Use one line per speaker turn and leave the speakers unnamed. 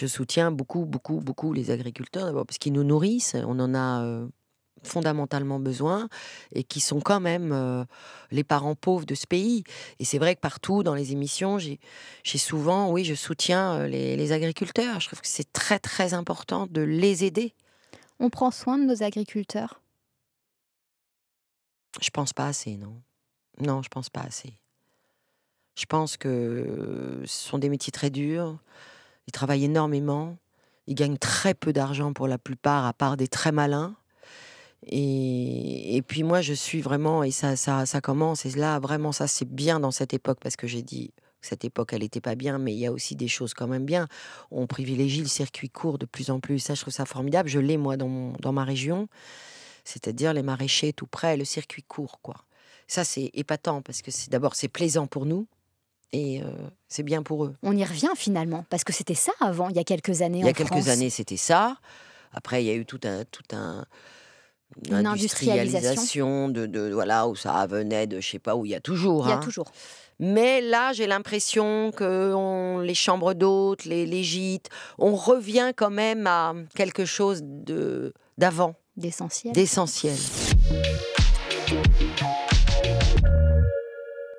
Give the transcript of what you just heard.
je soutiens beaucoup, beaucoup, beaucoup les agriculteurs d'abord parce qu'ils nous nourrissent. On en a fondamentalement besoin et qui sont quand même les parents pauvres de ce pays. Et c'est vrai que partout dans les émissions, j'ai souvent, oui, je soutiens les, les agriculteurs. Je trouve que c'est très, très important de les aider. On prend soin de nos agriculteurs Je pense pas assez, non. Non, je pense pas assez. Je pense que ce sont des métiers très durs. Ils travaillent énormément. Ils gagnent très peu d'argent pour la plupart, à part des très malins. Et, puis moi, je suis vraiment, et ça, ça, commence, et là, vraiment, ça, c'est bien dans cette époque, parce que j'ai dit, que cette époque, elle n'était pas bien, mais il y a aussi des choses quand même bien. On privilégie le circuit court de plus en plus, ça, je trouve ça formidable. Je l'ai, moi, dans, dans ma région, c'est-à-dire les maraîchers tout près, le circuit court, quoi. Ça, c'est épatant, parce que c'est d'abord, c'est plaisant pour nous, et euh, c'est bien pour eux.
On y revient finalement, parce que c'était ça avant, il y a quelques années. Il y a quelques années,
c'était ça. Après, il y a eu tout un, tout un, une, industrialisation, de, de, voilà où ça venait de, je sais pas où. Il y a toujours. Il y a hein.
toujours. Mais là, j'ai l'impression que les chambres d'hôtes, les, les, gîtes, on revient quand même à quelque chose de d'avant. D'essentiel. D'essentiel.